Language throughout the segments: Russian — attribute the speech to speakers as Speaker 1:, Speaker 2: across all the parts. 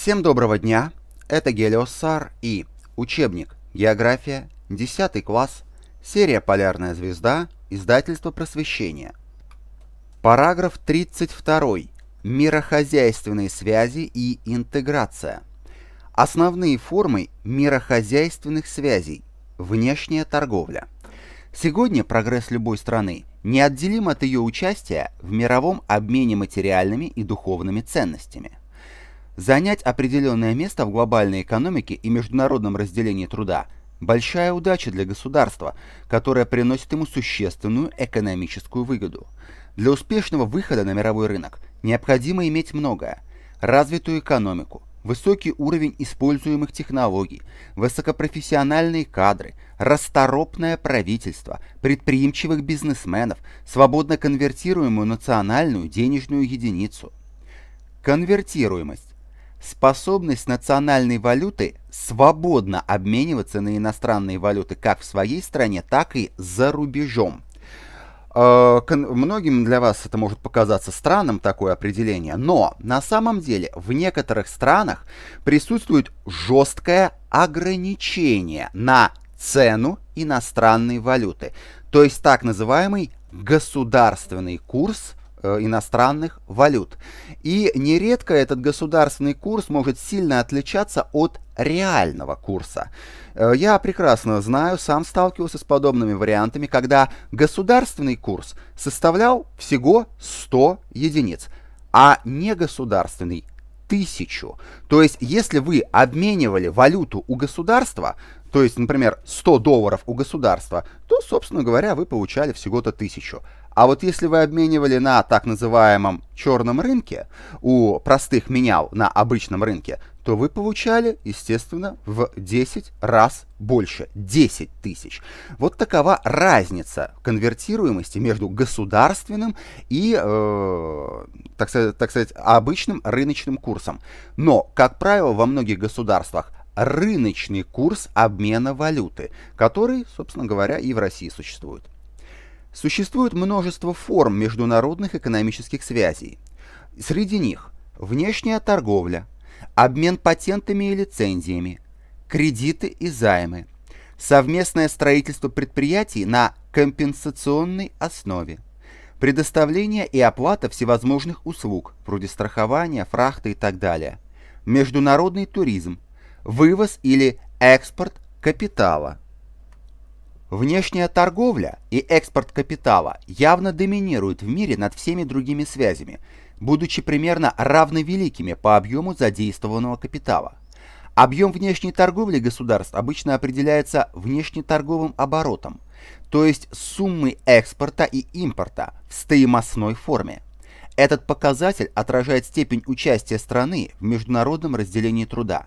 Speaker 1: Всем доброго дня! Это Гелиосар и учебник «География», 10 класс, серия «Полярная звезда», издательство «Просвещение». Параграф 32. Мирохозяйственные связи и интеграция. Основные формы мирохозяйственных связей. Внешняя торговля. Сегодня прогресс любой страны неотделим от ее участия в мировом обмене материальными и духовными ценностями. Занять определенное место в глобальной экономике и международном разделении труда – большая удача для государства, которая приносит ему существенную экономическую выгоду. Для успешного выхода на мировой рынок необходимо иметь многое – развитую экономику, высокий уровень используемых технологий, высокопрофессиональные кадры, расторопное правительство, предприимчивых бизнесменов, свободно конвертируемую национальную денежную единицу. Конвертируемость способность национальной валюты свободно обмениваться на иностранные валюты как в своей стране, так и за рубежом. Э, многим для вас это может показаться странным такое определение, но на самом деле в некоторых странах присутствует жесткое ограничение на цену иностранной валюты, то есть так называемый государственный курс Э, иностранных валют. И нередко этот государственный курс может сильно отличаться от реального курса. Э, я прекрасно знаю, сам сталкивался с подобными вариантами, когда государственный курс составлял всего 100 единиц, а негосударственный тысячу. То есть, если вы обменивали валюту у государства, то есть, например, 100 долларов у государства, то, собственно говоря, вы получали всего-то тысячу. А вот если вы обменивали на так называемом черном рынке, у простых менял на обычном рынке, то вы получали, естественно, в 10 раз больше, 10 тысяч. Вот такова разница конвертируемости между государственным и, э, так, сказать, так сказать, обычным рыночным курсом. Но, как правило, во многих государствах рыночный курс обмена валюты, который, собственно говоря, и в России существует. Существует множество форм международных экономических связей. Среди них внешняя торговля, обмен патентами и лицензиями, кредиты и займы, совместное строительство предприятий на компенсационной основе, предоставление и оплата всевозможных услуг, вроде страхования, фрахта и так далее, международный туризм, вывоз или экспорт капитала, Внешняя торговля и экспорт капитала явно доминируют в мире над всеми другими связями, будучи примерно равновеликими по объему задействованного капитала. Объем внешней торговли государств обычно определяется внешнеторговым оборотом, то есть суммой экспорта и импорта в стоимостной форме. Этот показатель отражает степень участия страны в международном разделении труда.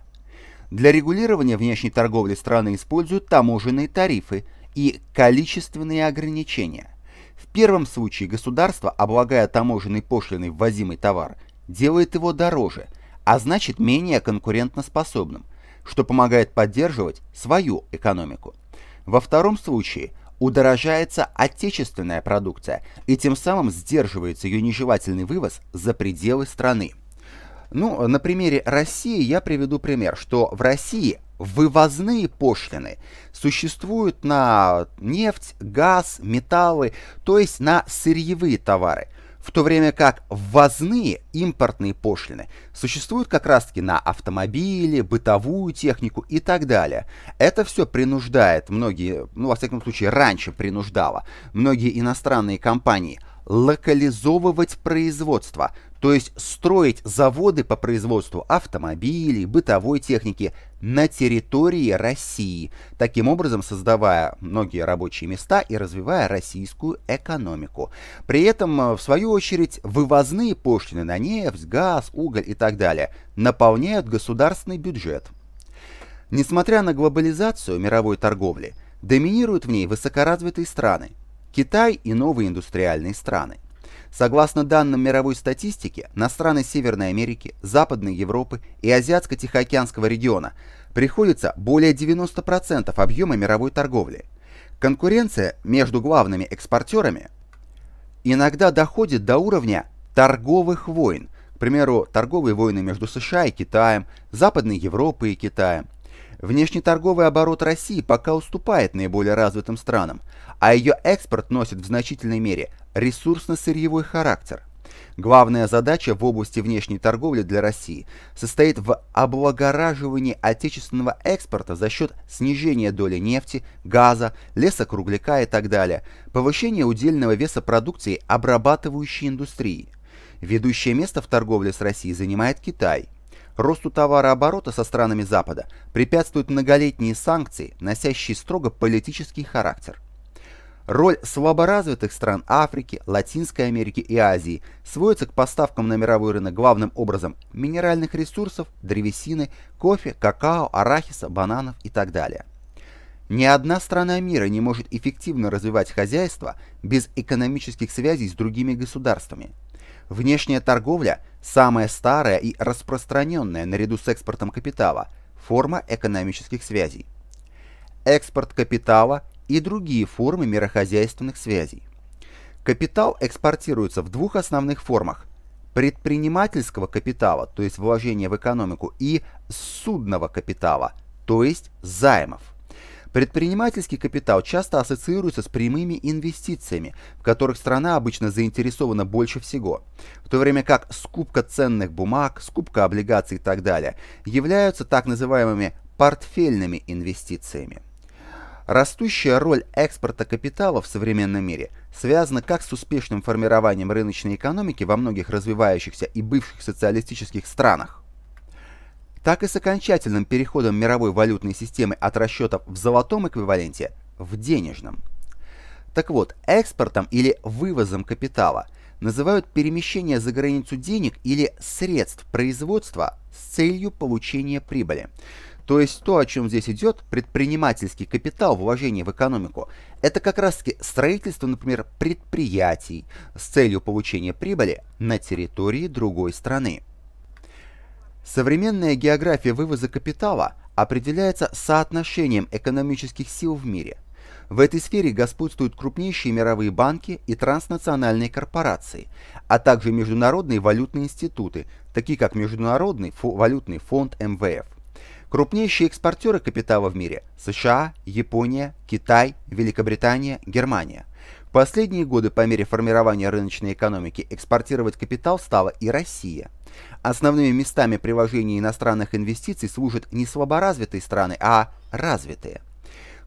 Speaker 1: Для регулирования внешней торговли страны используют таможенные тарифы – и количественные ограничения. В первом случае государство, облагая таможенной пошлиной ввозимый товар, делает его дороже, а значит менее конкурентоспособным, что помогает поддерживать свою экономику. Во втором случае удорожается отечественная продукция и тем самым сдерживается ее нежелательный вывоз за пределы страны. Ну, на примере России я приведу пример, что в России вывозные пошлины существуют на нефть, газ, металлы, то есть на сырьевые товары, в то время как ввозные импортные пошлины существуют как раз-таки на автомобили, бытовую технику и так далее. Это все принуждает многие, ну, во всяком случае, раньше принуждало многие иностранные компании локализовывать производство, то есть строить заводы по производству автомобилей, бытовой техники на территории России, таким образом создавая многие рабочие места и развивая российскую экономику. При этом, э, в свою очередь, вывозные пошлины на нефть, газ, уголь и так далее наполняют государственный бюджет. Несмотря на глобализацию мировой торговли, доминируют в ней высокоразвитые страны – Китай и новые индустриальные страны – Согласно данным мировой статистики, на страны Северной Америки, Западной Европы и Азиатско-Тихоокеанского региона приходится более 90% объема мировой торговли. Конкуренция между главными экспортерами иногда доходит до уровня торговых войн, к примеру, торговые войны между США и Китаем, Западной Европой и Китаем. Внешнеторговый оборот России пока уступает наиболее развитым странам, а ее экспорт носит в значительной мере ресурсно-сырьевой характер. Главная задача в области внешней торговли для России состоит в облагораживании отечественного экспорта за счет снижения доли нефти, газа, лесокругляка и так далее, повышения удельного веса продукции обрабатывающей индустрии. Ведущее место в торговле с Россией занимает Китай. Росту товарооборота со странами Запада препятствуют многолетние санкции, носящие строго политический характер. Роль слаборазвитых стран Африки, Латинской Америки и Азии сводится к поставкам на мировой рынок главным образом минеральных ресурсов, древесины, кофе, какао, арахиса, бананов и так далее. Ни одна страна мира не может эффективно развивать хозяйство без экономических связей с другими государствами. Внешняя торговля – самая старая и распространенная наряду с экспортом капитала – форма экономических связей. Экспорт капитала – и другие формы мирохозяйственных связей. Капитал экспортируется в двух основных формах – предпринимательского капитала, то есть вложения в экономику, и судного капитала, то есть займов. Предпринимательский капитал часто ассоциируется с прямыми инвестициями, в которых страна обычно заинтересована больше всего, в то время как скупка ценных бумаг, скупка облигаций и так далее являются так называемыми портфельными инвестициями. Растущая роль экспорта капитала в современном мире связана как с успешным формированием рыночной экономики во многих развивающихся и бывших социалистических странах, так и с окончательным переходом мировой валютной системы от расчетов в золотом эквиваленте в денежном. Так вот, экспортом или вывозом капитала называют перемещение за границу денег или средств производства с целью получения прибыли – то есть то, о чем здесь идет, предпринимательский капитал, вложение в экономику, это как раз-таки строительство, например, предприятий с целью получения прибыли на территории другой страны. Современная география вывоза капитала определяется соотношением экономических сил в мире. В этой сфере господствуют крупнейшие мировые банки и транснациональные корпорации, а также международные валютные институты, такие как Международный валютный фонд МВФ. Крупнейшие экспортеры капитала в мире – США, Япония, Китай, Великобритания, Германия. В последние годы по мере формирования рыночной экономики экспортировать капитал стала и Россия. Основными местами приложения иностранных инвестиций служат не слаборазвитые страны, а развитые.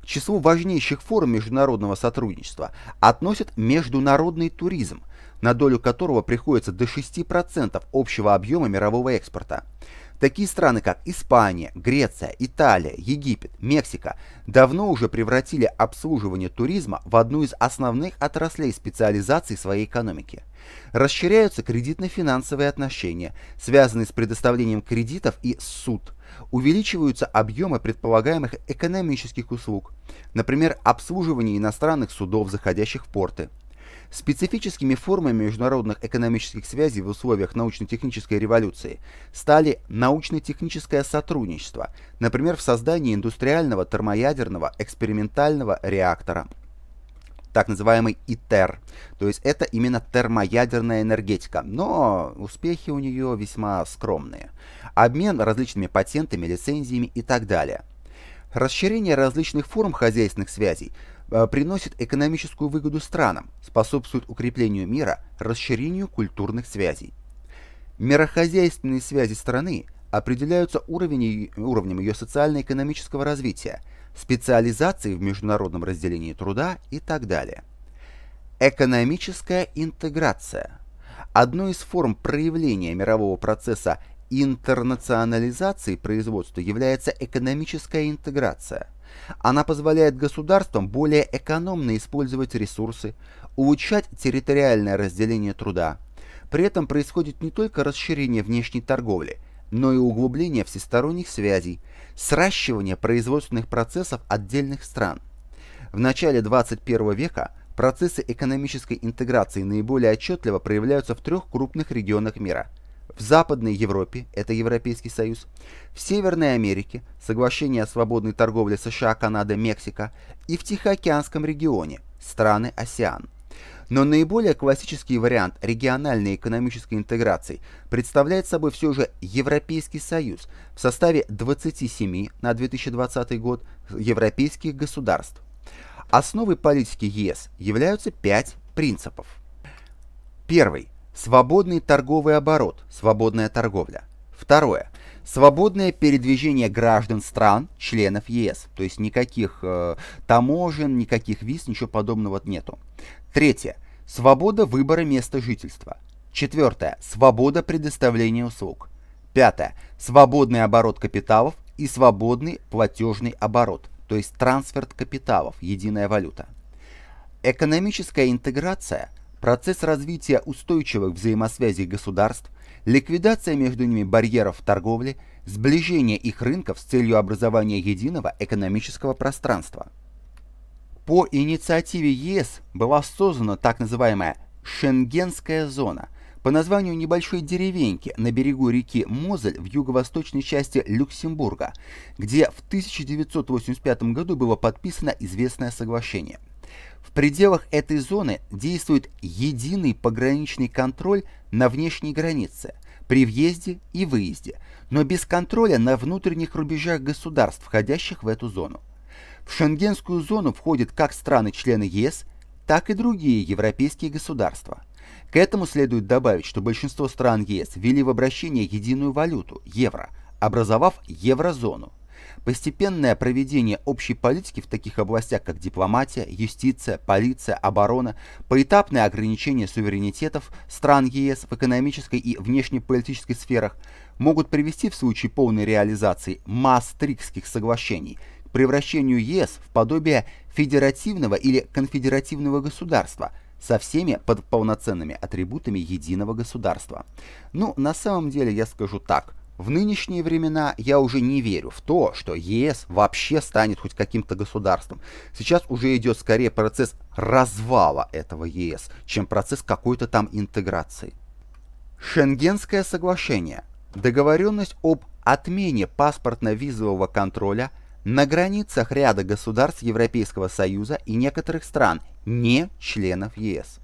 Speaker 1: К числу важнейших форм международного сотрудничества относят международный туризм, на долю которого приходится до 6% общего объема мирового экспорта. Такие страны, как Испания, Греция, Италия, Египет, Мексика, давно уже превратили обслуживание туризма в одну из основных отраслей специализации своей экономики. Расширяются кредитно-финансовые отношения, связанные с предоставлением кредитов и суд. Увеличиваются объемы предполагаемых экономических услуг, например, обслуживание иностранных судов, заходящих в порты. Специфическими формами международных экономических связей в условиях научно-технической революции стали научно-техническое сотрудничество, например, в создании индустриального термоядерного экспериментального реактора, так называемый ИТЕР, то есть это именно термоядерная энергетика, но успехи у нее весьма скромные. Обмен различными патентами, лицензиями и так далее. Расширение различных форм хозяйственных связей – Э, приносит экономическую выгоду странам, способствует укреплению мира, расширению культурных связей. Мирохозяйственные связи страны определяются уровень, уровнем ее социально-экономического развития, специализации в международном разделении труда и так далее. Экономическая интеграция. Одной из форм проявления мирового процесса интернационализации производства является экономическая интеграция – она позволяет государствам более экономно использовать ресурсы, улучшать территориальное разделение труда. При этом происходит не только расширение внешней торговли, но и углубление всесторонних связей, сращивание производственных процессов отдельных стран. В начале 21 века процессы экономической интеграции наиболее отчетливо проявляются в трех крупных регионах мира – в Западной Европе, это Европейский Союз, в Северной Америке, соглашение о свободной торговле США, Канада, Мексика, и в Тихоокеанском регионе, страны ОСЕАН. Но наиболее классический вариант региональной экономической интеграции представляет собой все же Европейский Союз в составе 27 на 2020 год европейских государств. Основой политики ЕС являются пять принципов. Первый. Свободный торговый оборот, свободная торговля. Второе. Свободное передвижение граждан стран, членов ЕС. То есть никаких э, таможен, никаких виз, ничего подобного нету. Третье. Свобода выбора места жительства. Четвертое. Свобода предоставления услуг. Пятое. Свободный оборот капиталов и свободный платежный оборот, то есть трансферт капиталов, единая валюта. Экономическая интеграция – Процесс развития устойчивых взаимосвязей государств, ликвидация между ними барьеров торговли, сближение их рынков с целью образования единого экономического пространства. По инициативе ЕС была создана так называемая «Шенгенская зона», по названию небольшой деревеньки на берегу реки Мозель в юго-восточной части Люксембурга, где в 1985 году было подписано известное соглашение – в пределах этой зоны действует единый пограничный контроль на внешней границе при въезде и выезде, но без контроля на внутренних рубежах государств, входящих в эту зону. В шенгенскую зону входят как страны-члены ЕС, так и другие европейские государства. К этому следует добавить, что большинство стран ЕС ввели в обращение единую валюту – евро, образовав еврозону. Постепенное проведение общей политики в таких областях, как дипломатия, юстиция, полиция, оборона, поэтапное ограничение суверенитетов стран ЕС в экономической и внешнеполитической сферах могут привести в случае полной реализации Маастрихтских соглашений к превращению ЕС в подобие федеративного или конфедеративного государства – со всеми под полноценными атрибутами единого государства. Ну, на самом деле я скажу так – в нынешние времена я уже не верю в то, что ЕС вообще станет хоть каким-то государством. Сейчас уже идет скорее процесс развала этого ЕС, чем процесс какой-то там интеграции. Шенгенское соглашение. Договоренность об отмене паспортно-визового контроля на границах ряда государств Европейского Союза и некоторых стран, не членов ЕС.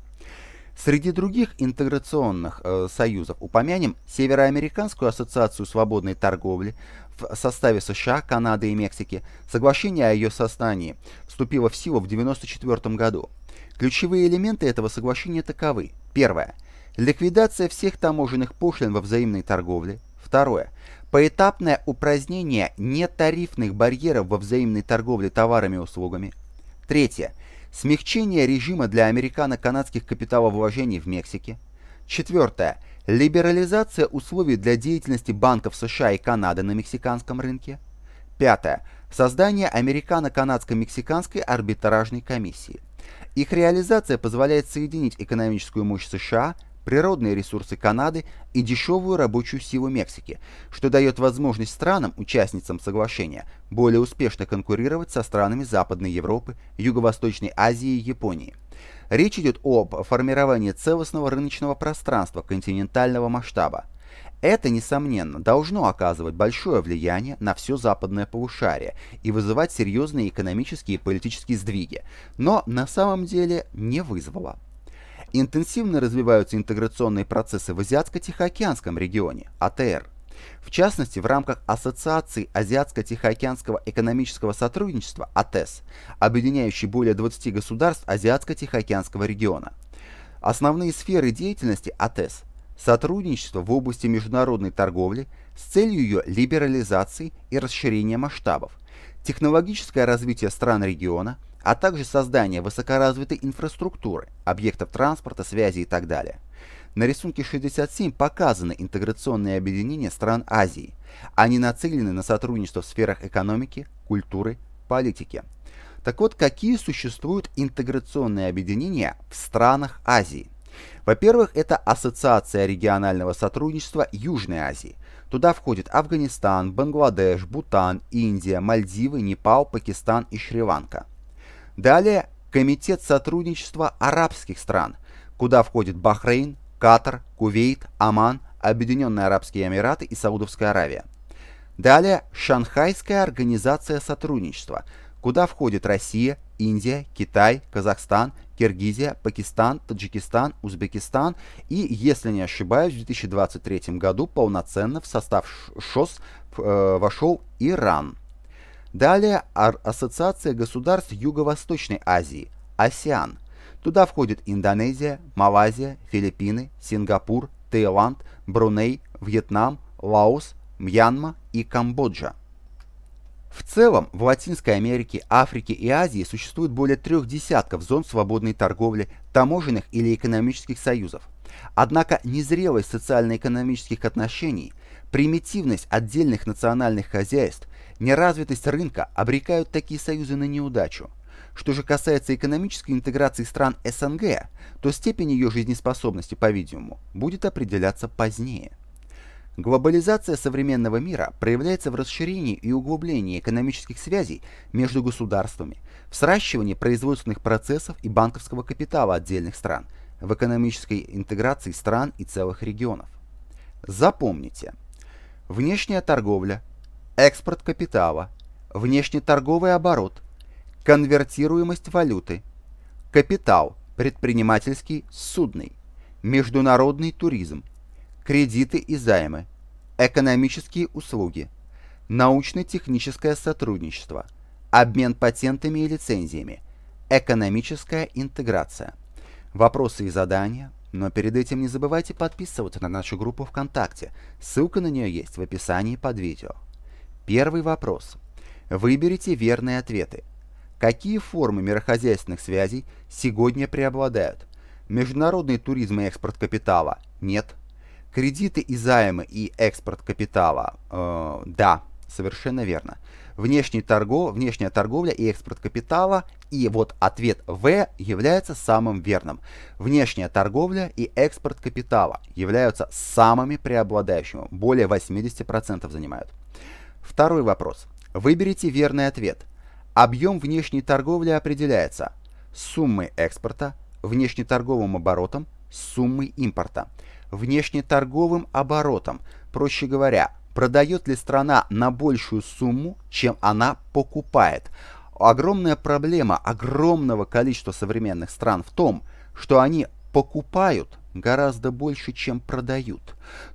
Speaker 1: Среди других интеграционных э, союзов упомянем Североамериканскую ассоциацию свободной торговли в составе США, Канады и Мексики. Соглашение о ее создании вступило в силу в 1994 году. Ключевые элементы этого соглашения таковы. Первое. Ликвидация всех таможенных пошлин во взаимной торговле. Второе. Поэтапное упразднение нетарифных барьеров во взаимной торговле товарами и услугами. Третье. Смягчение режима для американо-канадских капиталовложений в Мексике. Четвертое. Либерализация условий для деятельности банков США и Канады на мексиканском рынке. Пятое. Создание американо-канадско-мексиканской арбитражной комиссии. Их реализация позволяет соединить экономическую мощь США природные ресурсы Канады и дешевую рабочую силу Мексики, что дает возможность странам, участницам соглашения, более успешно конкурировать со странами Западной Европы, Юго-Восточной Азии и Японии. Речь идет об формировании целостного рыночного пространства континентального масштаба. Это, несомненно, должно оказывать большое влияние на все западное полушарие и вызывать серьезные экономические и политические сдвиги, но на самом деле не вызвало. Интенсивно развиваются интеграционные процессы в Азиатско-Тихоокеанском регионе, АТР. В частности, в рамках Ассоциации Азиатско-Тихоокеанского экономического сотрудничества АТЭС, объединяющей более 20 государств Азиатско-Тихоокеанского региона. Основные сферы деятельности АТЭС – сотрудничество в области международной торговли с целью ее либерализации и расширения масштабов, технологическое развитие стран региона – а также создание высокоразвитой инфраструктуры, объектов транспорта, связи и так далее. На рисунке 67 показаны интеграционные объединения стран Азии. Они нацелены на сотрудничество в сферах экономики, культуры, политики. Так вот, какие существуют интеграционные объединения в странах Азии? Во-первых, это Ассоциация регионального сотрудничества Южной Азии. Туда входят Афганистан, Бангладеш, Бутан, Индия, Мальдивы, Непал, Пакистан и Шри-Ланка. Далее Комитет сотрудничества арабских стран, куда входит Бахрейн, Катар, Кувейт, Оман, Объединенные Арабские Эмираты и Саудовская Аравия. Далее Шанхайская организация сотрудничества, куда входит Россия, Индия, Китай, Казахстан, Киргизия, Пакистан, Таджикистан, Узбекистан и, если не ошибаюсь, в 2023 году полноценно в состав ШОС э, вошел Иран. Далее Ассоциация государств Юго-Восточной Азии, АСИАН. Туда входят Индонезия, Малайзия, Филиппины, Сингапур, Таиланд, Бруней, Вьетнам, Лаос, Мьянма и Камбоджа. В целом, в Латинской Америке, Африке и Азии существует более трех десятков зон свободной торговли, таможенных или экономических союзов. Однако незрелость социально-экономических отношений, примитивность отдельных национальных хозяйств, Неразвитость рынка обрекают такие союзы на неудачу. Что же касается экономической интеграции стран СНГ, то степень ее жизнеспособности, по-видимому, будет определяться позднее. Глобализация современного мира проявляется в расширении и углублении экономических связей между государствами, в сращивании производственных процессов и банковского капитала отдельных стран, в экономической интеграции стран и целых регионов. Запомните, внешняя торговля, экспорт капитала, внешнеторговый оборот, конвертируемость валюты, капитал, предпринимательский, судный, международный туризм, кредиты и займы, экономические услуги, научно-техническое сотрудничество, обмен патентами и лицензиями, экономическая интеграция. Вопросы и задания, но перед этим не забывайте подписываться на нашу группу ВКонтакте, ссылка на нее есть в описании под видео. Первый вопрос. Выберите верные ответы. Какие формы мирохозяйственных связей сегодня преобладают? Международный туризм и экспорт капитала? Нет. Кредиты и займы и экспорт капитала? Э, да, совершенно верно. Внешний торгов, внешняя торговля и экспорт капитала и вот ответ В является самым верным. Внешняя торговля и экспорт капитала являются самыми преобладающими. Более 80% занимают. Второй вопрос. Выберите верный ответ. Объем внешней торговли определяется суммой экспорта, внешнеторговым оборотом, суммой импорта. Внешнеторговым оборотом, проще говоря, продает ли страна на большую сумму, чем она покупает. Огромная проблема огромного количества современных стран в том, что они покупают гораздо больше, чем продают.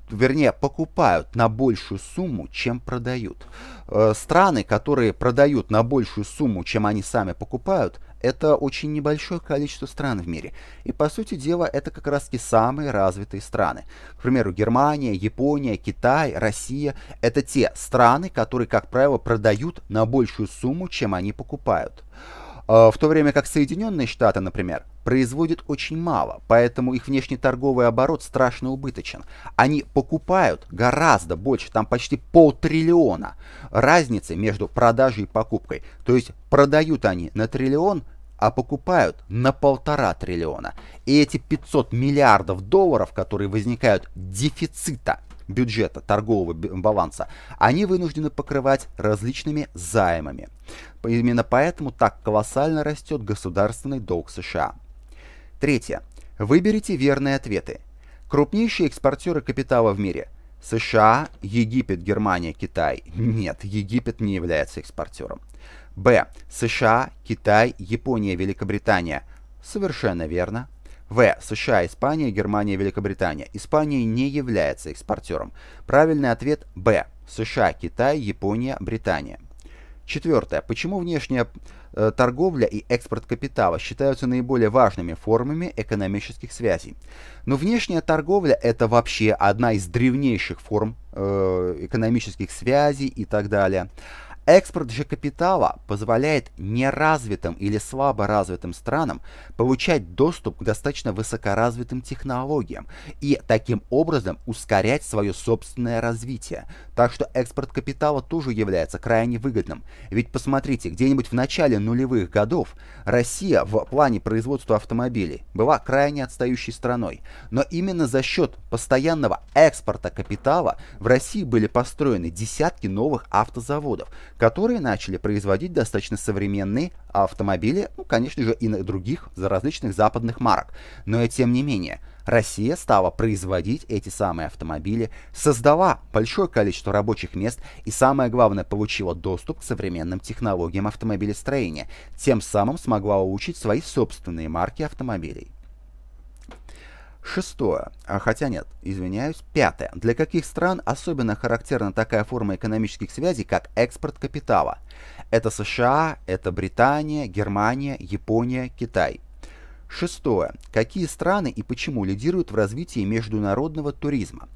Speaker 1: Вернее, покупают на большую сумму, чем продают. Э, страны, которые продают на большую сумму, чем они сами покупают, это очень небольшое количество стран в мире. И, по сути дела, это как раз те самые развитые страны. К примеру, Германия, Япония, Китай, Россия – это те страны, которые, как правило, продают на большую сумму, чем они покупают. А, в то время как Соединенные Штаты, например, производят очень мало, поэтому их внешний торговый оборот страшно убыточен. Они покупают гораздо больше, там почти полтриллиона разницы между продажей и покупкой. То есть продают они на триллион, а покупают на полтора триллиона. И эти 500 миллиардов долларов, которые возникают дефицита бюджета, торгового баланса, они вынуждены покрывать различными займами. Именно поэтому так колоссально растет государственный долг США. Третье. Выберите верные ответы. Крупнейшие экспортеры капитала в мире – США, Египет, Германия, Китай. Нет, Египет не является экспортером. Б. США, Китай, Япония, Великобритания. Совершенно верно. В. США, Испания, Германия, Великобритания. Испания не является экспортером. Правильный ответ Б. США, Китай, Япония, Британия. Четвертое. Почему внешняя э, торговля и экспорт капитала считаются наиболее важными формами экономических связей? Но ну, внешняя торговля это вообще одна из древнейших форм э, экономических связей и так далее. Экспорт же капитала позволяет неразвитым или слабо развитым странам получать доступ к достаточно высокоразвитым технологиям и таким образом ускорять свое собственное развитие. Так что экспорт капитала тоже является крайне выгодным. Ведь посмотрите, где-нибудь в начале нулевых годов Россия в плане производства автомобилей была крайне отстающей страной. Но именно за счет постоянного экспорта капитала в России были построены десятки новых автозаводов, которые начали производить достаточно современные автомобили, ну, конечно же, и на других за различных западных марок. Но и э, тем не менее, Россия стала производить эти самые автомобили, создала большое количество рабочих мест и, самое главное, получила доступ к современным технологиям автомобилестроения, тем самым смогла улучшить свои собственные марки автомобилей. Шестое. А хотя нет, извиняюсь. Пятое. Для каких стран особенно характерна такая форма экономических связей, как экспорт капитала? Это США, это Британия, Германия, Япония, Китай. Шестое. Какие страны и почему лидируют в развитии международного туризма?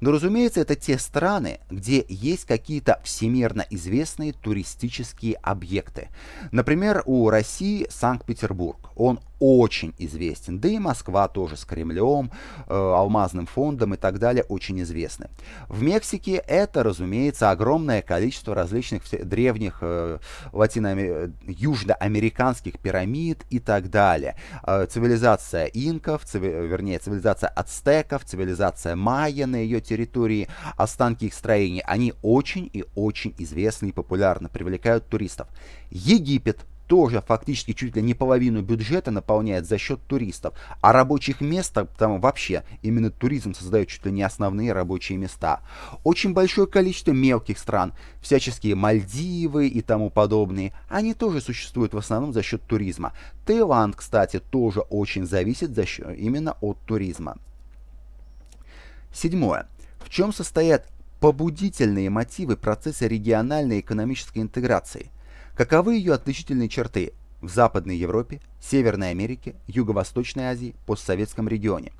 Speaker 1: Но, ну, разумеется, это те страны, где есть какие-то всемирно известные туристические объекты. Например, у России Санкт-Петербург. Он очень известен. Да и Москва тоже с Кремлем, э, Алмазным фондом и так далее очень известны. В Мексике это, разумеется, огромное количество различных древних э, латиноамер... южноамериканских пирамид и так далее. Э, цивилизация инков, цив... вернее, цивилизация ацтеков, цивилизация майя на ее территории, останки их строений, они очень и очень известны и популярны, привлекают туристов. Египет тоже фактически чуть ли не половину бюджета наполняет за счет туристов, а рабочих мест там вообще, именно туризм создает чуть ли не основные рабочие места. Очень большое количество мелких стран, всяческие Мальдивы и тому подобные, они тоже существуют в основном за счет туризма. Таиланд, кстати, тоже очень зависит за счет, именно от туризма. Седьмое. В чем состоят побудительные мотивы процесса региональной экономической интеграции – Каковы ее отличительные черты в Западной Европе, Северной Америке, Юго-Восточной Азии, постсоветском регионе?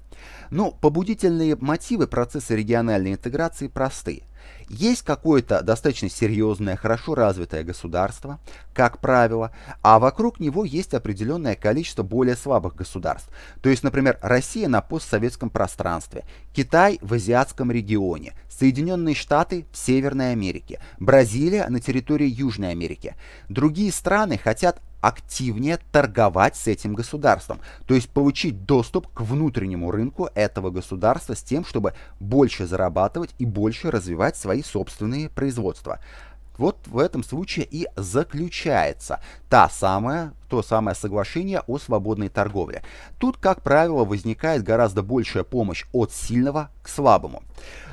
Speaker 1: Ну, побудительные мотивы процесса региональной интеграции просты. Есть какое-то достаточно серьезное, хорошо развитое государство, как правило, а вокруг него есть определенное количество более слабых государств. То есть, например, Россия на постсоветском пространстве, Китай в азиатском регионе, Соединенные Штаты в Северной Америке, Бразилия на территории Южной Америки. Другие страны хотят активнее торговать с этим государством, то есть получить доступ к внутреннему рынку этого государства с тем, чтобы больше зарабатывать и больше развивать свои собственные производства. Вот в этом случае и заключается та самая, то самое соглашение о свободной торговле. Тут, как правило, возникает гораздо большая помощь от сильного к слабому.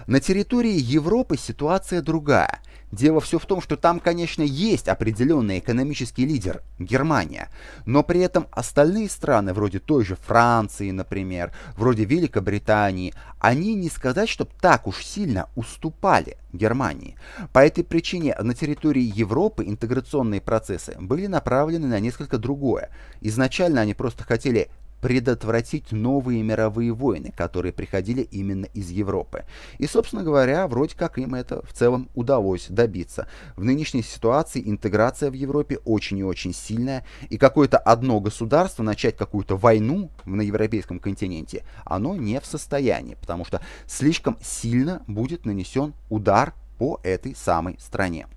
Speaker 1: На территории Европы ситуация другая. Дело все в том, что там, конечно, есть определенный экономический лидер – Германия, но при этом остальные страны, вроде той же Франции, например, вроде Великобритании, они не сказать, чтобы так уж сильно уступали Германии. По этой причине на территории Европы интеграционные процессы были направлены на несколько другое. Изначально они просто хотели предотвратить новые мировые войны, которые приходили именно из Европы. И, собственно говоря, вроде как им это в целом удалось добиться. В нынешней ситуации интеграция в Европе очень и очень сильная, и какое-то одно государство начать какую-то войну на европейском континенте, оно не в состоянии, потому что слишком сильно будет нанесен удар по этой самой стране.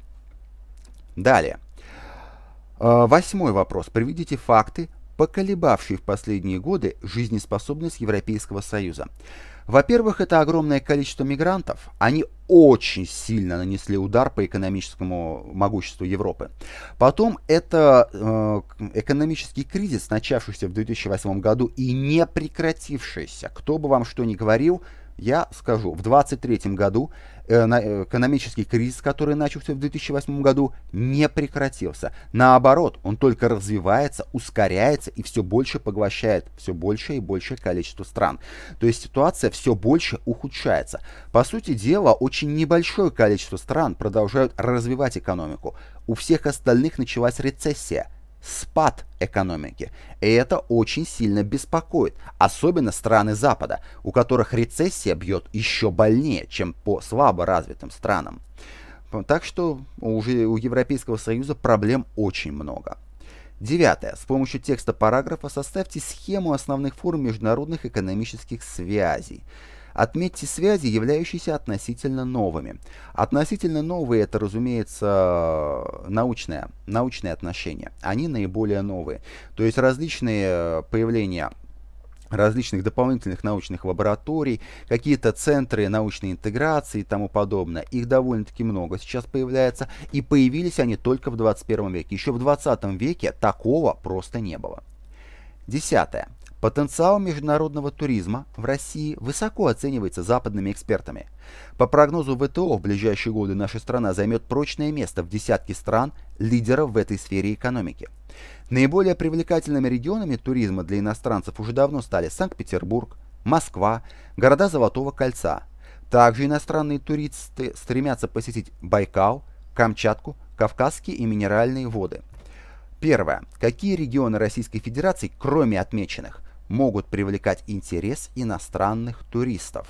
Speaker 1: Далее. А, восьмой вопрос. Приведите факты, поколебавший в последние годы жизнеспособность Европейского Союза. Во-первых, это огромное количество мигрантов. Они очень сильно нанесли удар по экономическому могуществу Европы. Потом это э, экономический кризис, начавшийся в 2008 году и не прекратившийся. Кто бы вам что ни говорил, я скажу, в 2023 году Э, э, экономический кризис, который начался в 2008 году, не прекратился. Наоборот, он только развивается, ускоряется и все больше поглощает все большее и большее количество стран. То есть ситуация все больше ухудшается. По сути дела, очень небольшое количество стран продолжают развивать экономику. У всех остальных началась рецессия – спад экономики. И это очень сильно беспокоит, особенно страны Запада, у которых рецессия бьет еще больнее, чем по слабо развитым странам. Так что уже у Европейского Союза проблем очень много. Девятое. С помощью текста параграфа составьте схему основных форм международных экономических связей. Отметьте связи, являющиеся относительно новыми. Относительно новые – это, разумеется, научное, научные отношения. Они наиболее новые. То есть различные э, появления различных дополнительных научных лабораторий, какие-то центры научной интеграции и тому подобное. Их довольно-таки много сейчас появляется, и появились они только в 21 веке. Еще в 20 веке такого просто не было. Десятое. Потенциал международного туризма в России высоко оценивается западными экспертами. По прогнозу ВТО, в ближайшие годы наша страна займет прочное место в десятке стран, лидеров в этой сфере экономики. Наиболее привлекательными регионами туризма для иностранцев уже давно стали Санкт-Петербург, Москва, города Золотого кольца. Также иностранные туристы стремятся посетить Байкал, Камчатку, Кавказские и Минеральные воды. Первое. Какие регионы Российской Федерации, кроме отмеченных, могут привлекать интерес иностранных туристов.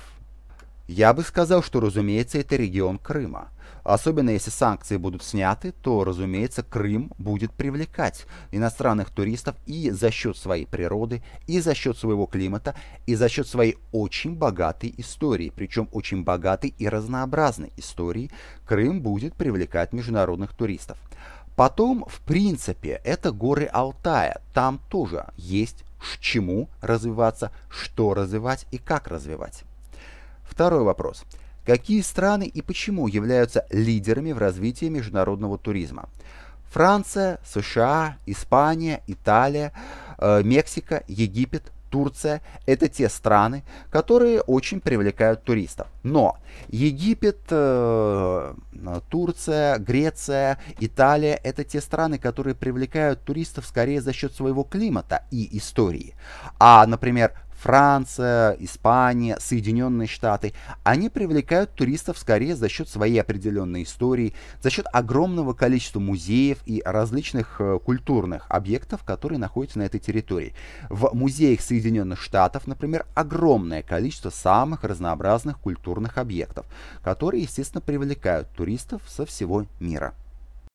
Speaker 1: Я бы сказал, что, разумеется, это регион Крыма. Особенно если санкции будут сняты, то, разумеется, Крым будет привлекать иностранных туристов и за счет своей природы, и за счет своего климата, и за счет своей очень богатой истории. Причем очень богатой и разнообразной истории Крым будет привлекать международных туристов. Потом, в принципе, это горы Алтая. Там тоже есть чему развиваться, что развивать и как развивать. Второй вопрос. Какие страны и почему являются лидерами в развитии международного туризма? Франция, США, Испания, Италия, э, Мексика, Египет, Турция – это те страны, которые очень привлекают туристов. Но Египет, э, Турция, Греция, Италия – это те страны, которые привлекают туристов скорее за счет своего климата и истории. А, например, Франция, Испания, Соединенные Штаты, они привлекают туристов скорее за счет своей определенной истории, за счет огромного количества музеев и различных э, культурных объектов, которые находятся на этой территории. В музеях Соединенных Штатов, например, огромное количество самых разнообразных культурных объектов, которые, естественно, привлекают туристов со всего мира.